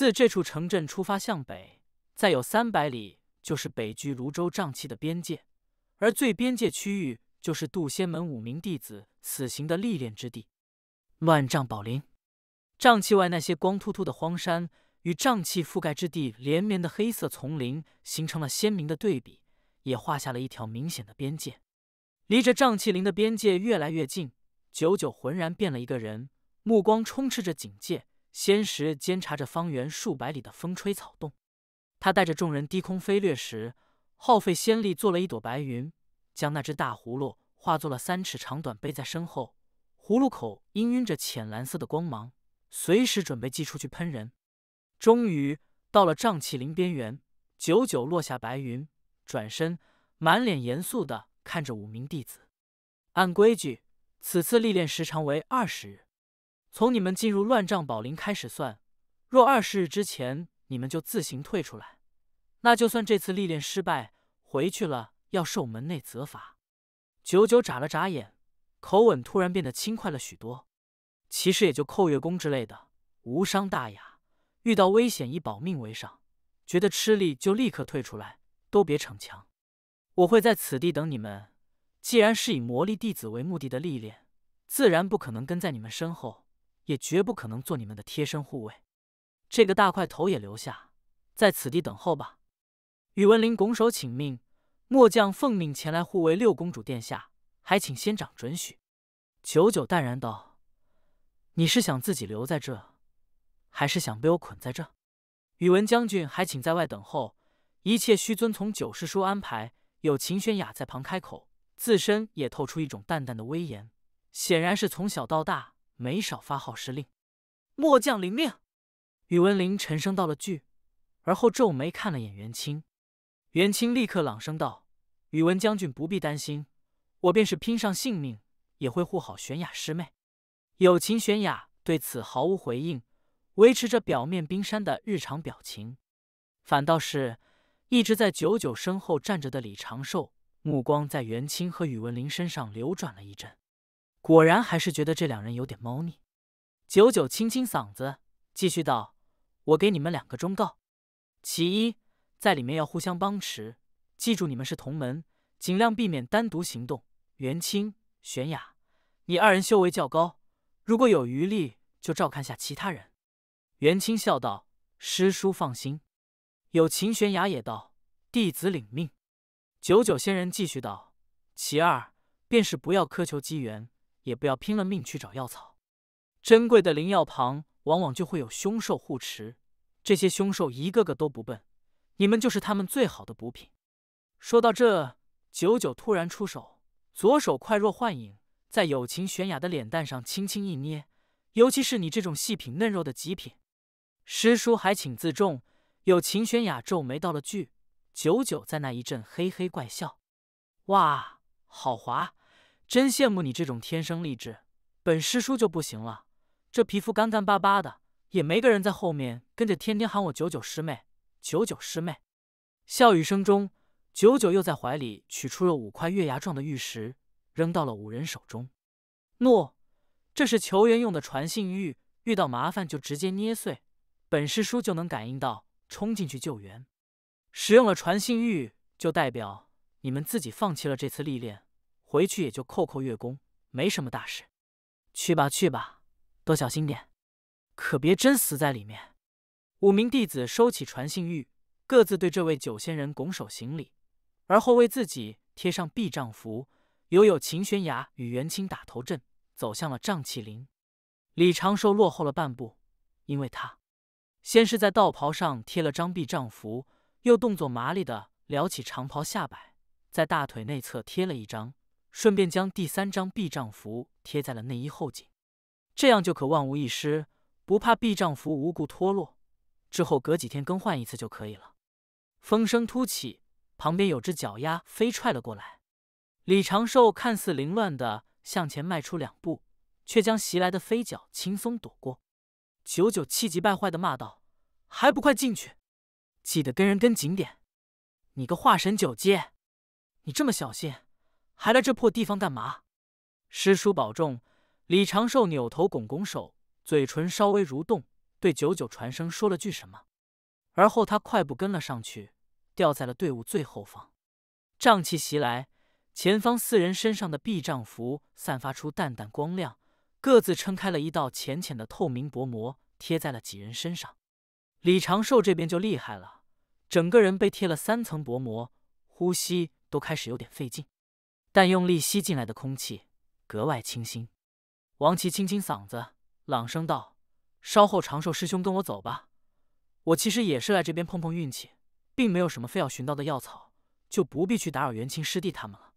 自这处城镇出发向北，再有三百里就是北居泸州瘴气的边界，而最边界区域就是杜仙门五名弟子此行的历练之地——乱瘴宝林。瘴气外那些光秃秃的荒山，与瘴气覆盖之地连绵的黑色丛林形成了鲜明的对比，也画下了一条明显的边界。离着瘴气林的边界越来越近，九九浑然变了一个人，目光充斥着警戒。仙石监察着方圆数百里的风吹草动，他带着众人低空飞掠时，耗费仙力做了一朵白云，将那只大葫芦化作了三尺长短，背在身后。葫芦口氤氲着浅蓝色的光芒，随时准备寄出去喷人。终于到了瘴气林边缘，久久落下白云，转身，满脸严肃的看着五名弟子。按规矩，此次历练时长为二十日。从你们进入乱葬宝林开始算，若二十日之前你们就自行退出来，那就算这次历练失败，回去了要受门内责罚。九九眨了眨眼，口吻突然变得轻快了许多。其实也就扣月宫之类的，无伤大雅。遇到危险以保命为上，觉得吃力就立刻退出来，都别逞强。我会在此地等你们。既然是以魔力弟子为目的的历练，自然不可能跟在你们身后。也绝不可能做你们的贴身护卫，这个大块头也留下，在此地等候吧。宇文林拱手请命，末将奉命前来护卫六公主殿下，还请仙长准许。九九淡然道：“你是想自己留在这，还是想被我捆在这？”宇文将军还请在外等候，一切需遵从九师叔安排。有秦轩雅在旁开口，自身也透出一种淡淡的威严，显然是从小到大。没少发号施令，末将领命。宇文林沉声道了句，而后皱眉看了眼袁清。袁清立刻朗声道：“宇文将军不必担心，我便是拼上性命，也会护好玄雅师妹。”友情玄雅对此毫无回应，维持着表面冰山的日常表情。反倒是，一直在九九身后站着的李长寿，目光在袁清和宇文林身上流转了一阵。果然还是觉得这两人有点猫腻。九九清清嗓子，继续道：“我给你们两个忠告，其一，在里面要互相帮持，记住你们是同门，尽量避免单独行动。元清、玄雅，你二人修为较高，如果有余力，就照看下其他人。”元清笑道：“师叔放心。”有秦玄雅也道：“弟子领命。”九九仙人继续道：“其二，便是不要苛求机缘。”也不要拼了命去找药草，珍贵的灵药旁往往就会有凶兽护持，这些凶兽一个个都不笨，你们就是他们最好的补品。说到这，九九突然出手，左手快若幻影，在有情玄雅的脸蛋上轻轻一捏，尤其是你这种细品嫩肉的极品，师叔还请自重。有秦玄雅皱眉道了句，九九在那一阵嘿嘿怪笑，哇，好滑。真羡慕你这种天生丽质，本师叔就不行了，这皮肤干干巴巴的，也没个人在后面跟着天天喊我九九师妹，九九师妹。笑语声中，九九又在怀里取出了五块月牙状的玉石，扔到了五人手中。诺，这是求员用的传信玉，遇到麻烦就直接捏碎，本师叔就能感应到，冲进去救援。使用了传信玉，就代表你们自己放弃了这次历练。回去也就扣扣月供，没什么大事。去吧，去吧，多小心点，可别真死在里面。五名弟子收起传信玉，各自对这位九仙人拱手行礼，而后为自己贴上避障符。犹有秦玄崖与元青打头阵，走向了瘴气林。李长寿落后了半步，因为他先是在道袍上贴了张避障符，又动作麻利的撩起长袍下摆，在大腿内侧贴了一张。顺便将第三张避障符贴在了内衣后颈，这样就可万无一失，不怕避障符无故脱落。之后隔几天更换一次就可以了。风声突起，旁边有只脚丫飞踹了过来。李长寿看似凌乱的向前迈出两步，却将袭来的飞脚轻松躲过。九九气急败坏的骂道：“还不快进去！记得跟人跟紧点！你个化神九阶，你这么小心！”还来这破地方干嘛？师叔保重！李长寿扭头拱拱手，嘴唇稍微蠕动，对九九传声说了句什么。而后他快步跟了上去，掉在了队伍最后方。瘴气袭来，前方四人身上的避障符散发出淡淡光亮，各自撑开了一道浅浅的透明薄膜，贴在了几人身上。李长寿这边就厉害了，整个人被贴了三层薄膜，呼吸都开始有点费劲。但用力吸进来的空气格外清新。王琦清清嗓子，朗声道：“稍后长寿师兄跟我走吧，我其实也是来这边碰碰运气，并没有什么非要寻到的药草，就不必去打扰元清师弟他们了。”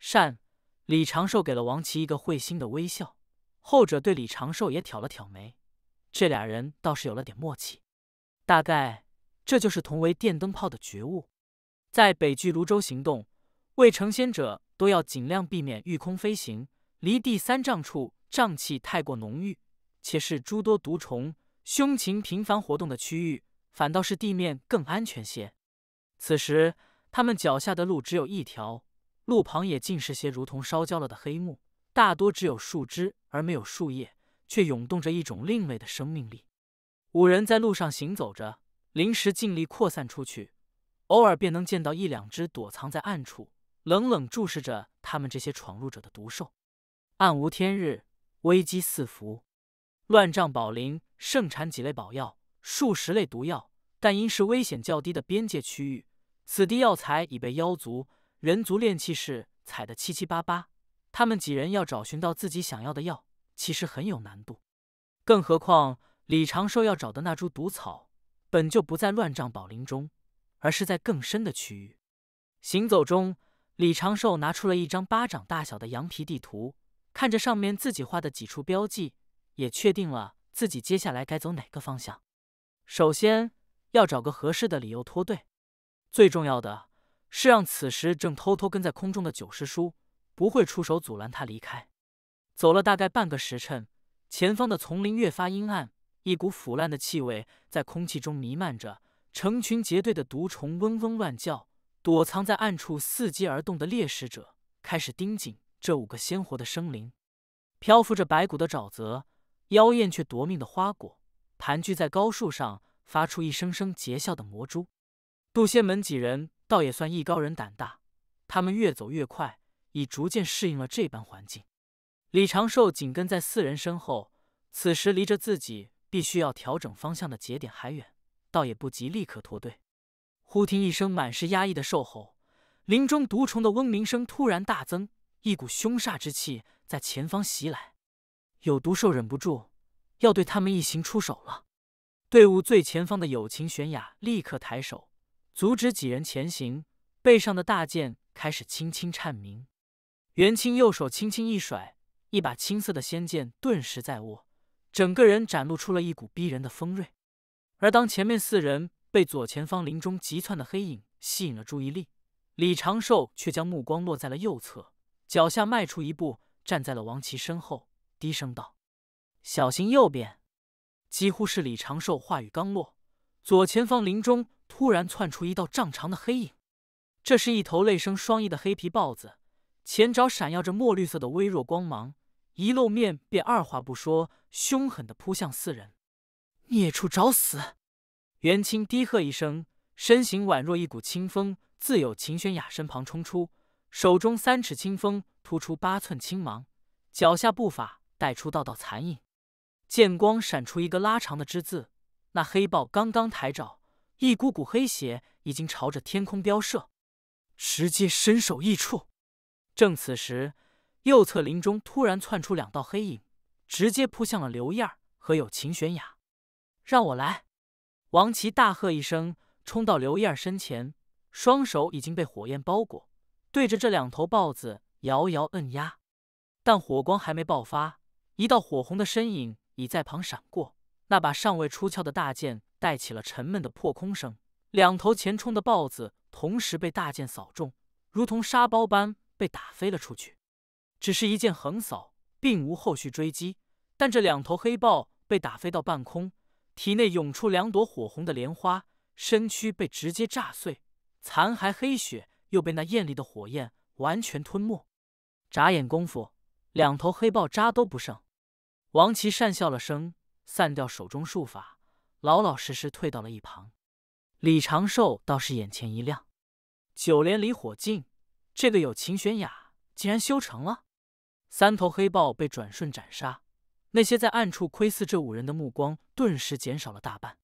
善李长寿给了王琦一个会心的微笑，后者对李长寿也挑了挑眉，这俩人倒是有了点默契，大概这就是同为电灯泡的觉悟。在北距泸州行动，未成仙者。都要尽量避免御空飞行，离地三丈处瘴气太过浓郁，且是诸多毒虫凶禽频繁活动的区域，反倒是地面更安全些。此时他们脚下的路只有一条，路旁也尽是些如同烧焦了的黑木，大多只有树枝而没有树叶，却涌动着一种另类的生命力。五人在路上行走着，临时尽力扩散出去，偶尔便能见到一两只躲藏在暗处。冷冷注视着他们这些闯入者的毒兽，暗无天日，危机四伏。乱葬宝林盛产几类宝药，数十类毒药，但因是危险较低的边界区域，此地药材已被妖族、人族炼器士采得七七八八。他们几人要找寻到自己想要的药，其实很有难度。更何况李长寿要找的那株毒草，本就不在乱葬宝林中，而是在更深的区域。行走中。李长寿拿出了一张巴掌大小的羊皮地图，看着上面自己画的几处标记，也确定了自己接下来该走哪个方向。首先要找个合适的理由脱队，最重要的是让此时正偷偷跟在空中的九师叔不会出手阻拦他离开。走了大概半个时辰，前方的丛林越发阴暗，一股腐烂的气味在空气中弥漫着，成群结队的毒虫嗡嗡乱叫。躲藏在暗处、伺机而动的猎食者开始盯紧这五个鲜活的生灵。漂浮着白骨的沼泽，妖艳却夺命的花果，盘踞在高树上发出一声声桀笑的魔蛛。杜仙门几人倒也算艺高人胆大，他们越走越快，已逐渐适应了这般环境。李长寿紧跟在四人身后，此时离着自己必须要调整方向的节点还远，倒也不急，立刻脱队。忽听一声满是压抑的兽吼，林中毒虫的嗡鸣声突然大增，一股凶煞之气在前方袭来，有毒兽忍不住要对他们一行出手了。队伍最前方的友情玄雅立刻抬手阻止几人前行，背上的大剑开始轻轻颤鸣。元清右手轻轻一甩，一把青色的仙剑顿时在握，整个人展露出了一股逼人的锋锐。而当前面四人。被左前方林中急窜的黑影吸引了注意力，李长寿却将目光落在了右侧，脚下迈出一步，站在了王琦身后，低声道：“小心右边！”几乎是李长寿话语刚落，左前方林中突然窜出一道丈长的黑影，这是一头类生双翼的黑皮豹子，前爪闪耀着墨绿色的微弱光芒，一露面便二话不说，凶狠的扑向四人，孽畜找死！元清低喝一声，身形宛若一股清风，自有秦玄雅身旁冲出，手中三尺清风突出八寸青芒，脚下步法带出道道残影，剑光闪出一个拉长的之字。那黑豹刚刚抬爪，一股股黑血已经朝着天空飙射，直接身首异处。正此时，右侧林中突然窜出两道黑影，直接扑向了刘燕儿和有秦玄雅。让我来。王琦大喝一声，冲到刘燕身前，双手已经被火焰包裹，对着这两头豹子摇摇摁压。但火光还没爆发，一道火红的身影已在旁闪过，那把尚未出鞘的大剑带起了沉闷的破空声。两头前冲的豹子同时被大剑扫中，如同沙包般被打飞了出去。只是一剑横扫，并无后续追击，但这两头黑豹被打飞到半空。体内涌出两朵火红的莲花，身躯被直接炸碎，残骸黑血又被那艳丽的火焰完全吞没。眨眼功夫，两头黑豹渣都不剩。王琦讪笑了声，散掉手中术法，老老实实退到了一旁。李长寿倒是眼前一亮，九连离火境，这个有情玄雅竟然修成了。三头黑豹被转瞬斩杀。那些在暗处窥伺这五人的目光顿时减少了大半。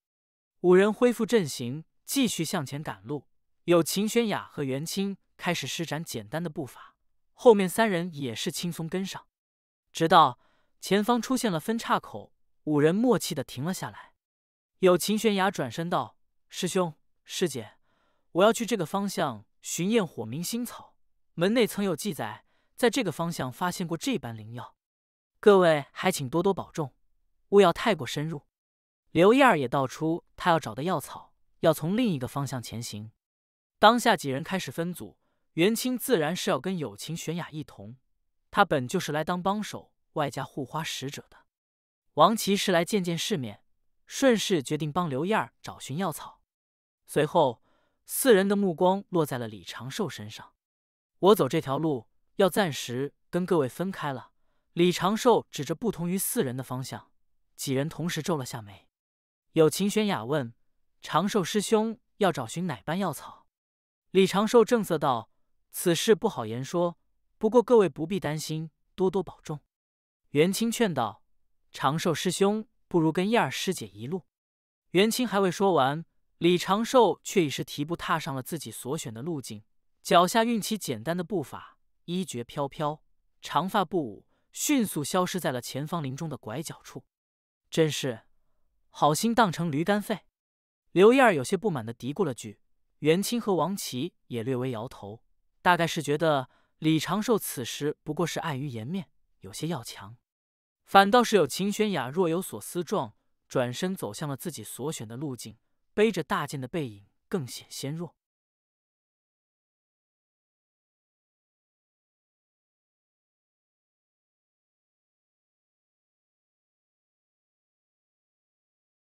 五人恢复阵型，继续向前赶路。有秦玄雅和袁清开始施展简单的步伐，后面三人也是轻松跟上。直到前方出现了分叉口，五人默契的停了下来。有秦玄雅转身道：“师兄，师姐，我要去这个方向寻焰火明星草。门内曾有记载，在这个方向发现过这般灵药。”各位还请多多保重，勿要太过深入。刘燕儿也道出她要找的药草要从另一个方向前行。当下几人开始分组，袁清自然是要跟友情玄雅一同，他本就是来当帮手，外加护花使者的。王琦是来见见世面，顺势决定帮刘燕儿找寻药草。随后，四人的目光落在了李长寿身上。我走这条路，要暂时跟各位分开了。李长寿指着不同于四人的方向，几人同时皱了下眉。有秦玄雅问：“长寿师兄，要找寻哪般药草？”李长寿正色道：“此事不好言说，不过各位不必担心，多多保重。”元清劝道：“长寿师兄，不如跟燕儿师姐一路。”元清还未说完，李长寿却已是提步踏上了自己所选的路径，脚下运起简单的步伐，衣角飘飘，长发不舞。迅速消失在了前方林中的拐角处，真是好心当成驴肝肺。刘燕儿有些不满的嘀咕了句，袁清和王琦也略微摇头，大概是觉得李长寿此时不过是碍于颜面，有些要强。反倒是有秦玄雅若有所思状，转身走向了自己所选的路径，背着大剑的背影更显纤弱。